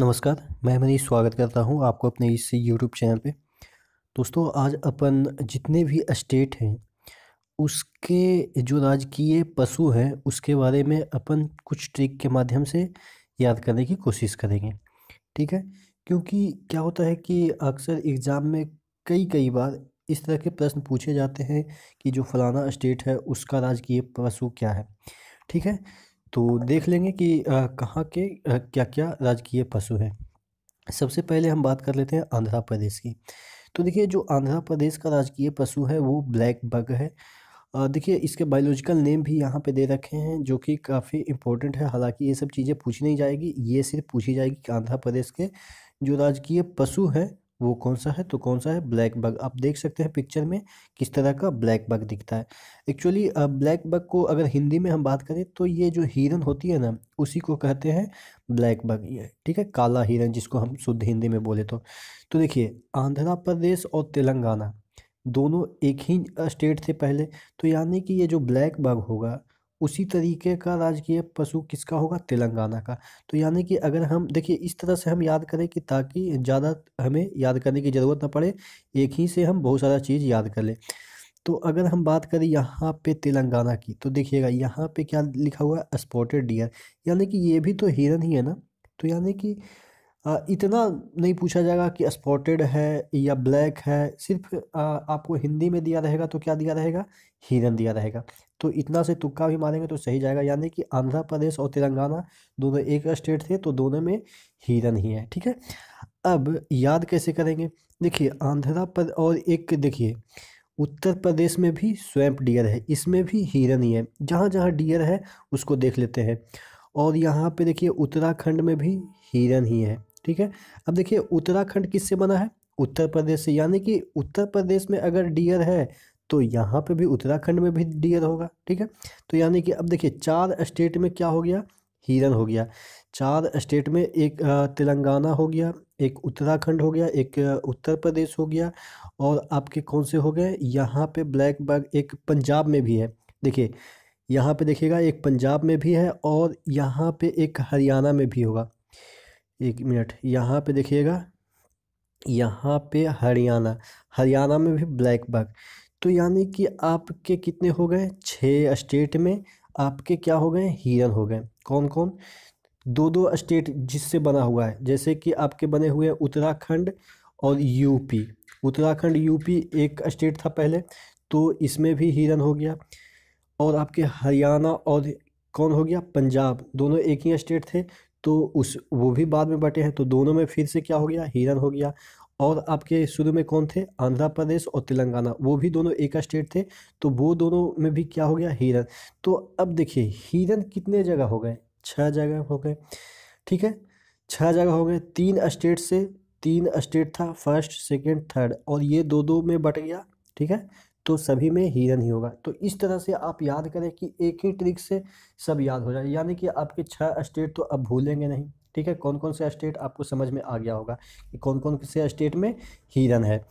नमस्कार मैं मनीष स्वागत करता हूं आपको अपने इस यूट्यूब चैनल पे दोस्तों आज अपन जितने भी स्टेट हैं उसके जो राजकीय पशु हैं उसके बारे में अपन कुछ ट्रिक के माध्यम से याद करने की कोशिश करेंगे ठीक है क्योंकि क्या होता है कि अक्सर एग्ज़ाम में कई कई बार इस तरह के प्रश्न पूछे जाते हैं कि जो फलाना स्टेट है उसका राजकीय पशु क्या है ठीक है तो देख लेंगे कि कहाँ के क्या क्या राजकीय पशु हैं सबसे पहले हम बात कर लेते हैं आंध्र प्रदेश की तो देखिए जो आंध्र प्रदेश का राजकीय पशु है वो ब्लैक बग है देखिए इसके बायोलॉजिकल नेम भी यहाँ पे दे रखे हैं जो कि काफ़ी इंपॉर्टेंट है हालांकि ये सब चीज़ें पूछी नहीं जाएगी ये सिर्फ पूछी जाएगी कि आंध्र प्रदेश के जो राजकीय पशु हैं वो कौन सा है तो कौन सा है ब्लैक बग आप देख सकते हैं पिक्चर में किस तरह का ब्लैक बग दिखता है एक्चुअली ब्लैक बग को अगर हिंदी में हम बात करें तो ये जो हिरन होती है ना उसी को कहते हैं ब्लैक बग ये ठीक है काला हिरन जिसको हम शुद्ध हिंदी में बोले तो तो देखिए आंध्र प्रदेश और तेलंगाना दोनों एक ही स्टेट थे पहले तो यानी कि ये जो ब्लैक बग होगा उसी तरीके का राजकीय पशु किसका होगा तेलंगाना का तो यानी कि अगर हम देखिए इस तरह से हम याद करें कि ताकि ज़्यादा हमें याद करने की ज़रूरत ना पड़े एक ही से हम बहुत सारा चीज़ याद कर लें तो अगर हम बात करें यहाँ पे तेलंगाना की तो देखिएगा यहाँ पे क्या लिखा हुआ है स्पॉटेड डियर यानी कि ये भी तो हिरन ही है ना तो यानी कि इतना नहीं पूछा जाएगा कि स्पॉटेड है या ब्लैक है सिर्फ आपको हिंदी में दिया रहेगा तो क्या दिया रहेगा हिरन दिया रहेगा तो इतना से तुक्का भी मारेंगे तो सही जाएगा यानी कि आंध्र प्रदेश और तेलंगाना दोनों एक स्टेट थे तो दोनों में हिरन ही है ठीक है अब याद कैसे करेंगे देखिए आंध्र पर और एक देखिए उत्तर प्रदेश में भी स्वैम्प डियर है इसमें भी हिरन ही है जहाँ जहाँ डियर है उसको देख लेते हैं और यहाँ पे देखिए उत्तराखंड में भी हिरन ही है ठीक है अब देखिए उत्तराखंड किससे बना है उत्तर प्रदेश से यानी कि उत्तर प्रदेश में अगर डियर है तो यहाँ पे भी उत्तराखंड में भी डियर होगा ठीक है तो यानी कि अब देखिए चार स्टेट में क्या हो गया हिरन हो गया चार स्टेट में एक तेलंगाना हो गया एक उत्तराखंड हो गया एक उत्तर प्रदेश हो गया और आपके कौन से हो गए यहाँ पे ब्लैक बग एक पंजाब में भी है देखिए यहाँ पे देखिएगा एक पंजाब में भी है और यहाँ पे एक हरियाणा में भी होगा एक मिनट यहाँ पे देखिएगा यहाँ पे हरियाणा हरियाणा में भी ब्लैक बग तो यानी कि आपके कितने हो गए छः स्टेट में आपके क्या हो गए हिरन हो गए कौन कौन दो दो स्टेट जिससे बना हुआ है जैसे कि आपके बने हुए उत्तराखंड और यूपी उत्तराखंड यूपी एक स्टेट था पहले तो इसमें भी हिरन हो गया और आपके हरियाणा और कौन हो गया पंजाब दोनों एक ही स्टेट थे तो उस वो भी बाद में बटे हैं तो दोनों में फिर से क्या हो गया हिरन हो गया और आपके शुरू में कौन थे आंध्र प्रदेश और तेलंगाना वो भी दोनों एक स्टेट थे तो वो दोनों में भी क्या हो गया हिरन तो अब देखिए हिरन कितने जगह हो गए छः जगह हो गए ठीक है छः जगह हो गए तीन स्टेट से तीन स्टेट था फर्स्ट सेकंड थर्ड और ये दो दो में बट गया ठीक है तो सभी में हिरन ही होगा तो इस तरह से आप याद करें कि एक ही ट्रिक से सब याद हो जाए यानी कि आपके छः स्टेट तो अब भूलेंगे नहीं ठीक है कौन कौन से स्टेट आपको समझ में आ गया होगा कि कौन कौन से स्टेट में हिरन है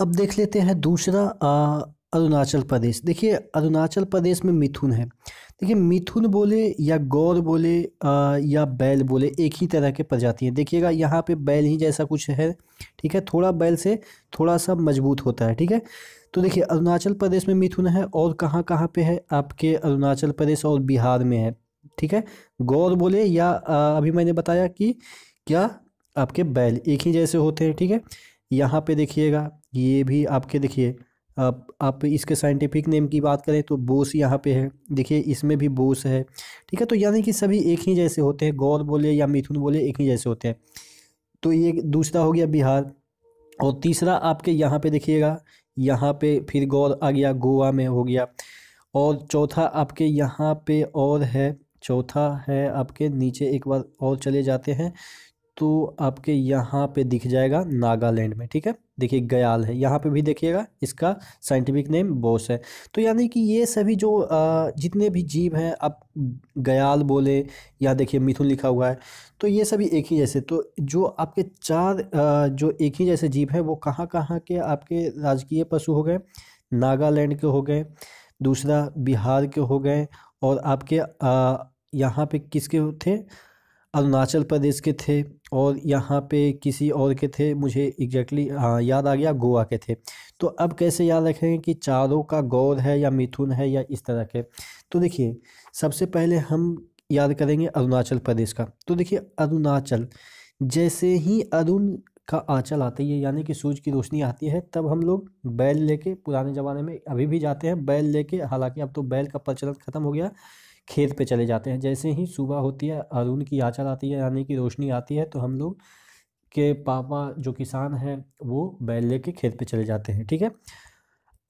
अब देख लेते हैं दूसरा अरुणाचल प्रदेश देखिए अरुणाचल प्रदेश में मिथुन है देखिए मिथुन बोले या गौर बोले आ, या बैल बोले एक ही तरह के प्रजाति हैं देखिएगा यहाँ पे बैल ही जैसा कुछ है ठीक है थोड़ा बैल से थोड़ा सा मजबूत होता है ठीक है तो देखिए अरुणाचल प्रदेश में मिथुन है और कहाँ कहाँ पे है आपके अरुणाचल प्रदेश और बिहार में है ठीक है गौर बोले या अभी मैंने बताया कि क्या आपके बैल एक ही जैसे होते हैं ठीक है यहाँ पे देखिएगा ये भी आपके देखिए आप आप इसके साइंटिफिक नेम की बात करें तो बोस यहाँ पे है देखिए इसमें भी बोस है ठीक है तो यानी कि सभी एक ही जैसे होते हैं गौर बोले या मिथुन बोले एक ही जैसे होते हैं तो ये दूसरा हो गया बिहार और तीसरा आपके यहाँ पे देखिएगा यहाँ पे फिर गौर आ गया गोवा में हो गया और चौथा आपके यहाँ पे और है चौथा है आपके नीचे एक बार और चले जाते हैं तो आपके यहाँ पे दिख जाएगा नागालैंड में ठीक है देखिए गयाल है यहाँ पे भी देखिएगा इसका साइंटिफिक नेम बोस है तो यानी कि ये सभी जो जितने भी जीव हैं आप गयाल बोले या देखिए मिथुन लिखा हुआ है तो ये सभी एक ही जैसे तो जो आपके चार जो एक ही जैसे जीव हैं वो कहाँ कहाँ के आपके राजकीय पशु हो गए नागालैंड के हो गए दूसरा बिहार के हो गए और आपके यहाँ पे किसके थे अरुणाचल प्रदेश के थे और यहाँ पे किसी और के थे मुझे एग्जैक्टली exactly, हाँ, याद आ गया गोवा के थे तो अब कैसे याद रखेंगे कि चारों का गौर है या मिथुन है या इस तरह के तो देखिए सबसे पहले हम याद करेंगे अरुणाचल प्रदेश का तो देखिए अरुणाचल जैसे ही अरुण का आंचल आती है यानी कि सूर्य की रोशनी आती है तब हम लोग बैल लेके पुराने ज़माने में अभी भी जाते हैं बैल लेके हालांकि अब तो बैल का प्रचलन खत्म हो गया खेत पे चले जाते हैं जैसे ही सुबह होती है अरुण की आचल आती है यानी कि रोशनी आती है तो हम लोग के पापा जो किसान हैं वो बैल लेके खेत पे चले जाते हैं ठीक है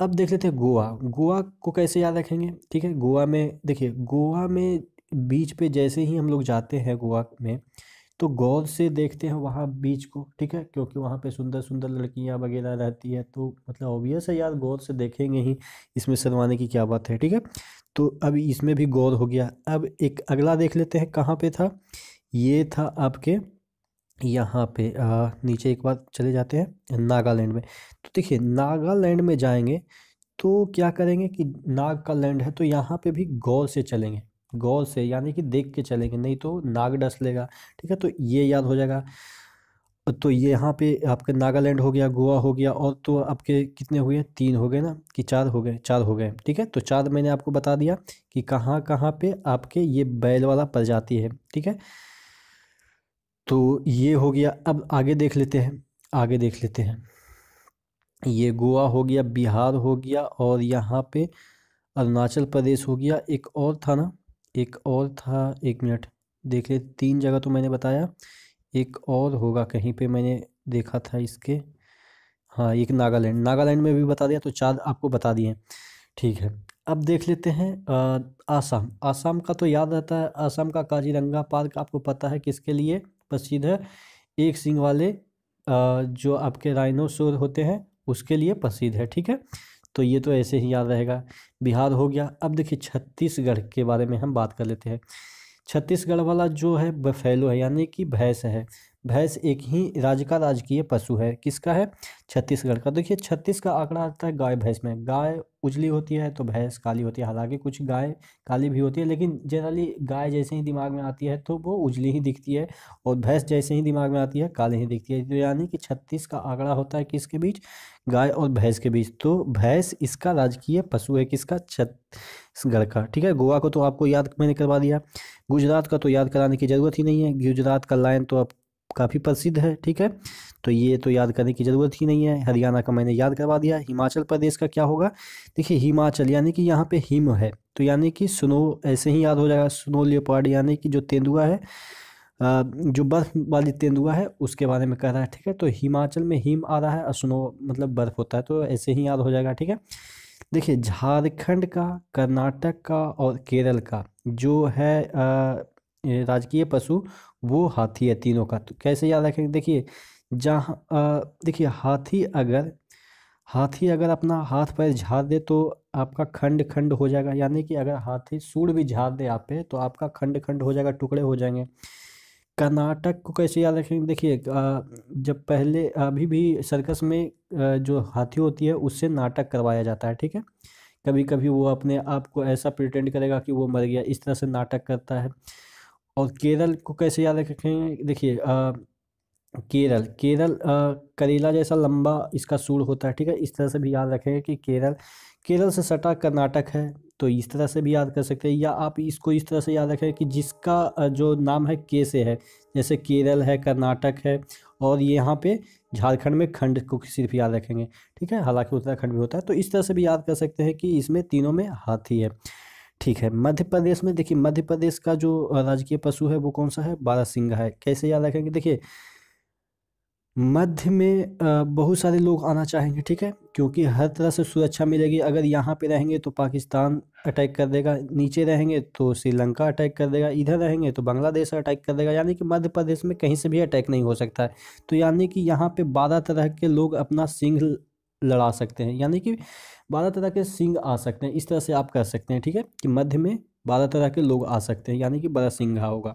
अब देख लेते हैं गोवा गोवा को कैसे याद रखेंगे ठीक है गोवा में देखिए गोवा में बीच पे जैसे ही हम लोग जाते हैं गोवा में तो गौर से देखते हैं वहाँ बीच को ठीक है क्योंकि वहाँ पे सुंदर सुंदर लड़कियाँ वगैरह रहती है तो मतलब ओबियस है यार गौर से देखेंगे ही इसमें सरवाने की क्या बात है ठीक है तो अब इसमें भी गौर हो गया अब एक अगला देख लेते हैं कहाँ पे था ये था आपके यहाँ पे आ, नीचे एक बार चले जाते हैं नागालैंड में तो देखिए नागालैंड में जाएंगे तो क्या करेंगे कि नाग का लैंड है तो यहाँ पे भी गौर से चलेंगे गौर से यानी कि देख के चलेंगे नहीं तो नाग डस लेगा ठीक है तो ये याद हो जाएगा तो यहाँ पे आपके नागालैंड हो गया गोवा हो गया और तो आपके कितने हुए तीन हो गए ना कि चार हो गए चार हो गए ठीक है तो चार मैंने आपको बता दिया कि कहाँ कहाँ पे आपके ये बैल वाला प्रजाति है ठीक है तो ये हो गया अब आगे देख लेते हैं आगे देख लेते हैं ये गोवा हो गया बिहार हो गया और यहाँ पे अरुणाचल प्रदेश हो गया एक और था ना एक और था एक मिनट देख ले तीन जगह तो मैंने बताया एक और होगा कहीं पे मैंने देखा था इसके हाँ एक नागालैंड नागालैंड में भी बता दिया तो चार आपको बता दिए ठीक है अब देख लेते हैं आसाम आसाम का तो याद रहता है आसाम का काजीरंगा पार्क आपको पता है किसके लिए प्रसिद्ध है एक सिंह वाले आ, जो आपके राइनोसोर होते हैं उसके लिए प्रसिद्ध है ठीक है तो ये तो ऐसे ही याद रहेगा बिहार हो गया अब देखिए छत्तीसगढ़ के बारे में हम बात कर लेते हैं छत्तीसगढ़ वाला जो है बफेलो है यानी कि भैंस है भैंस एक ही राज्य का राजकीय पशु है किसका है छत्तीसगढ़ का देखिए छत्तीस का आंकड़ा आता है गाय भैंस में गाय उजली होती है तो भैंस काली होती है हालांकि कुछ गाय काली भी होती है लेकिन जनरली गाय जैसे ही दिमाग में आती है तो वो उजली ही दिखती है और भैंस जैसे ही दिमाग में आती है काली ही दिखती है तो यानी कि छत्तीस का आंकड़ा होता है किसके बीच गाय और भैंस के बीच तो भैंस इसका राजकीय पशु है किसका छत्तीसगढ़ का ठीक है गोवा को तो आपको याद मैंने करवा दिया गुजरात का तो याद कराने की ज़रूरत ही नहीं है गुजरात का लाइन तो आप काफ़ी प्रसिद्ध है ठीक है तो ये तो याद करने की ज़रूरत ही नहीं है हरियाणा का मैंने याद करवा दिया हिमाचल प्रदेश का क्या होगा देखिए हिमाचल यानी कि यहाँ पे हिम है तो यानी कि स्नो ऐसे ही याद हो जाएगा स्नो लियोपार्ड यानी कि जो तेंदुआ है जो बर्फ़ वाली तेंदुआ है उसके बारे में कह रहा है ठीक है तो हिमाचल में हिम आ रहा है और स्नो मतलब बर्फ़ होता है तो ऐसे ही याद हो जाएगा ठीक है देखिए झारखंड का कर्नाटक का और केरल का जो है आ, राजकीय पशु वो हाथी है तीनों का तो कैसे याद रखेंगे देखिए जहाँ देखिए हाथी अगर हाथी अगर अपना हाथ पैर झाड़ दे तो आपका खंड खंड हो जाएगा यानी कि अगर हाथी सूढ़ भी झाड़ दे आप पे तो आपका खंड खंड हो जाएगा टुकड़े हो जाएंगे कर्नाटक को कैसे याद रखेंगे देखिए जब पहले अभी भी सर्कस में जो हाथी होती है उससे नाटक करवाया जाता है ठीक है कभी कभी वो अपने आप को ऐसा प्रिटेंड करेगा कि वो मर गया इस तरह से नाटक करता है और केरल को कैसे याद रखें देखिए केरल केरल करेला जैसा लंबा इसका सूर होता है ठीक है इस तरह से भी याद रखेंगे कि केरल केरल से सटा कर्नाटक है तो इस तरह से भी याद कर सकते हैं या आप इसको इस तरह से याद रखें कि जिसका जो नाम है के से है जैसे केरल है कर्नाटक है और यहाँ पे झारखंड में खंड को सिर्फ याद रखेंगे ठीक है हालांकि उत्तराखंड भी होता है तो इस तरह से भी याद कर सकते हैं कि इसमें तीनों में हाथी है ठीक है मध्य प्रदेश में देखिए मध्य प्रदेश का जो राजकीय पशु है वो कौन सा है बारहसिंगा है कैसे याद रखेंगे देखिए मध्य में बहुत सारे लोग आना चाहेंगे ठीक है क्योंकि हर तरह से सुरक्षा मिलेगी अगर यहाँ पे रहेंगे तो पाकिस्तान अटैक कर देगा नीचे रहेंगे तो श्रीलंका अटैक कर देगा इधर रहेंगे तो बांग्लादेश अटैक कर देगा यानी कि मध्य प्रदेश में कहीं से भी अटैक नहीं हो सकता है तो यानी कि यहाँ पे बारह तरह के लोग अपना सिंह लड़ा सकते हैं यानी कि बारह तरह के सिंह आ सकते हैं इस तरह से आप कह सकते हैं ठीक है कि मध्य में बारह तरह के लोग आ सकते हैं यानी कि बड़ा सिंघा होगा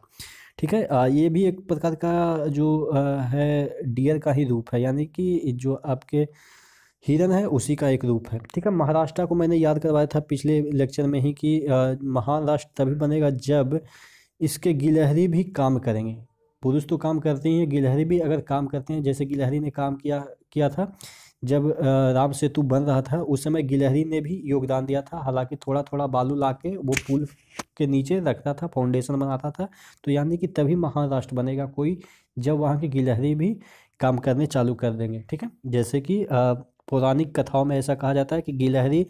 ठीक है आ, ये भी एक प्रकार का जो आ, है डियर का ही रूप है यानी कि जो आपके हिरन है उसी का एक रूप है ठीक है महाराष्ट्र को मैंने याद करवाया था पिछले लेक्चर में ही कि महाराष्ट्र तभी बनेगा जब इसके गिलहरी भी काम करेंगे पुरुष तो काम करते ही हैं गिलहरी भी अगर काम करते हैं जैसे गिलहरी ने काम किया किया था जब राम सेतु बन रहा था उस समय गिलहरी ने भी योगदान दिया था हालांकि थोड़ा थोड़ा बालू ला के वो पुल के नीचे रखता था फाउंडेशन बनाता था तो यानी कि तभी महाराष्ट्र बनेगा कोई जब वहाँ की गिलहरी भी काम करने चालू कर देंगे ठीक है जैसे कि पौराणिक कथाओं में ऐसा कहा जाता है कि गिलहरी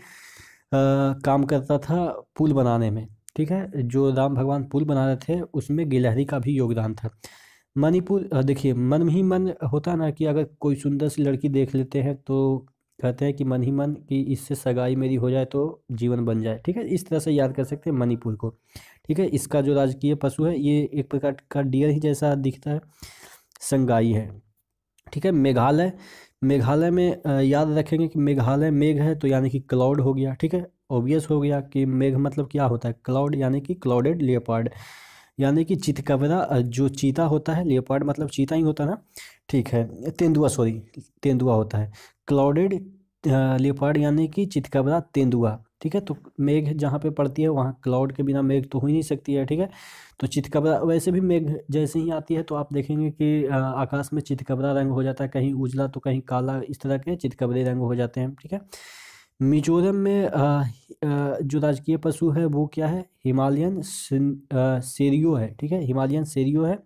काम करता था पुल बनाने में ठीक है जो राम भगवान पुल बना रहे थे उसमें गिलहरी का भी योगदान था मणिपुर देखिए मन ही मन होता ना कि अगर कोई सुंदर सी लड़की देख लेते हैं तो कहते हैं कि मन ही मन कि इससे सगाई मेरी हो जाए तो जीवन बन जाए ठीक है इस तरह से याद कर सकते हैं मणिपुर को ठीक है इसका जो राजकीय पशु है ये एक प्रकार का डियर ही जैसा दिखता है संगाई है ठीक है मेघालय मेघालय में याद रखेंगे कि मेघालय मेघ है तो यानी कि क्लाउड हो गया ठीक है ओबियस हो गया कि मेघ मतलब क्या होता है क्लाउड यानी कि क्लाउडेड लेपर्ड यानी कि चितकबरा जो चीता होता है लियोपार्ड मतलब चीता ही होता है ना ठीक है तेंदुआ सॉरी तेंदुआ होता है क्लाउडेड लियोपार्ड यानी कि चितकबरा तेंदुआ ठीक है तो मेघ जहाँ पे पड़ती है वहाँ क्लाउड के बिना मेघ तो हो ही नहीं सकती है ठीक है तो चितकबरा वैसे भी मेघ जैसे ही आती है तो आप देखेंगे कि आकाश में चितकबरा रंग हो जाता है कहीं उजला तो कहीं काला इस तरह के चितकबरे रंग हो जाते हैं ठीक है मिजोरम में जो राजकीय पशु है वो क्या है हिमालयन सेरियो है ठीक है हिमालयन सेरियो है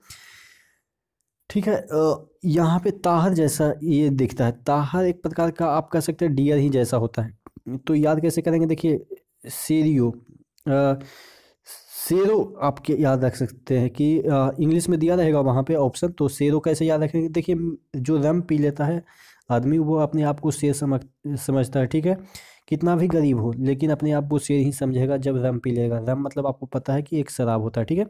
ठीक है यहाँ पे ताहर जैसा ये दिखता है ताहर एक प्रकार का आप कह सकते हैं डियर ही जैसा होता है तो याद कैसे करेंगे देखिए सेरियो सेरो आपके याद रख सकते हैं कि इंग्लिश में दिया रहेगा वहाँ पे ऑप्शन तो सेरो कैसे याद रखेंगे देखिए जो रम पी लेता है आदमी वो अपने आप को शेर समझ समझता है ठीक है कितना भी गरीब हो लेकिन अपने आप को शेर ही समझेगा जब रम पी लेगा रम मतलब आपको पता है कि एक शराब होता है ठीक है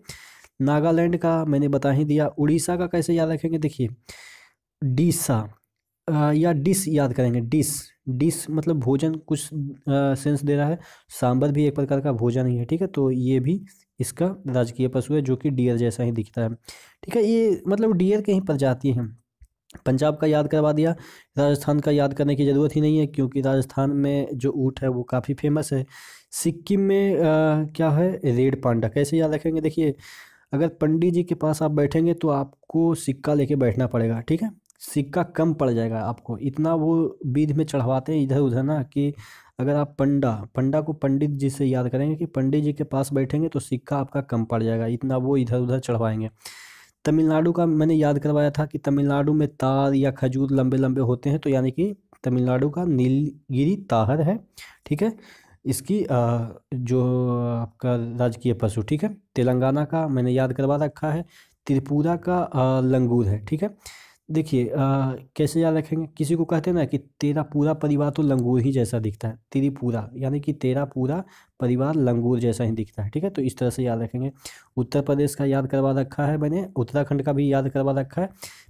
नागालैंड का मैंने बता ही दिया उड़ीसा का कैसे याद रखेंगे देखिए डीसा या डिस याद करेंगे डिस डिस मतलब भोजन कुछ आ, सेंस दे रहा है सांबर भी एक प्रकार का भोजन ही है ठीक है तो ये भी इसका राजकीय पशु है जो कि डियर जैसा ही दिखता है ठीक है ये मतलब डियर के ही प्रजाति हैं पंजाब का याद करवा दिया राजस्थान का याद करने की ज़रूरत ही नहीं है क्योंकि राजस्थान में जो ऊँट है वो काफ़ी फेमस है सिक्किम में आ, क्या है रेड पांडा कैसे याद रखेंगे देखिए अगर पंडित जी के पास आप बैठेंगे तो आपको सिक्का लेके बैठना पड़ेगा ठीक है सिक्का कम पड़ जाएगा आपको इतना वो बीध में चढ़वाते हैं इधर उधर ना कि अगर आप पंडा पंडा को पंडित जी से याद करेंगे कि पंडित जी के पास बैठेंगे तो सिक्का आपका कम पड़ जाएगा इतना वो इधर उधर चढ़वाएंगे तमिलनाडु का मैंने याद करवाया था कि तमिलनाडु में तार या खजूर लंबे लंबे होते हैं तो यानी कि तमिलनाडु का नीलगिरी ताहर है ठीक है इसकी जो आपका राजकीय पशु ठीक है तेलंगाना का मैंने याद करवा रखा है त्रिपुरा का लंगूर है ठीक है देखिए कैसे याद रखेंगे किसी को कहते हैं ना कि तेरा पूरा परिवार तो लंगूर ही जैसा दिखता है तेरी पूरा यानी कि तेरा पूरा परिवार लंगूर जैसा ही दिखता है ठीक है तो इस तरह से याद रखेंगे उत्तर प्रदेश का याद करवा रखा है मैंने उत्तराखंड का भी याद करवा रखा है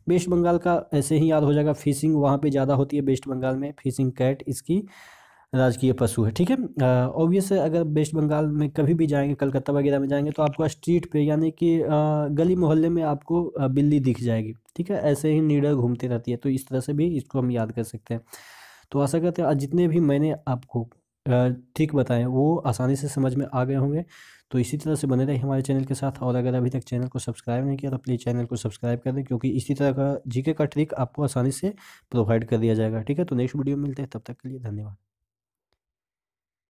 वेस्ट बंगाल का ऐसे ही याद हो जाएगा फिशिंग वहाँ पर ज़्यादा होती है वेस्ट बंगाल में फिशिंग कैट इसकी राजकीय पशु है ठीक है ओबियस अगर वेस्ट बंगाल में कभी भी जाएंगे कलकत्ता वगैरह में जाएंगे तो आपको स्ट्रीट पे यानी कि गली मोहल्ले में आपको बिल्ली दिख जाएगी ठीक है ऐसे ही नीडर घूमती रहती है तो इस तरह से भी इसको हम याद कर सकते हैं तो आशा करते हैं जितने भी मैंने आपको ठीक बताएं वो आसानी से समझ में आ गए होंगे तो इसी तरह से बने रहे हमारे चैनल के साथ और अगर अभी तक चैनल को सब्सक्राइब नहीं किया तो प्लीज़ चैनल को सब्सक्राइब कर दें क्योंकि इसी तरह का जीके का ट्रिक आपको आसानी से प्रोवाइड कर दिया जाएगा ठीक है तो नेक्स्ट वीडियो मिलते हैं तब तक के लिए धन्यवाद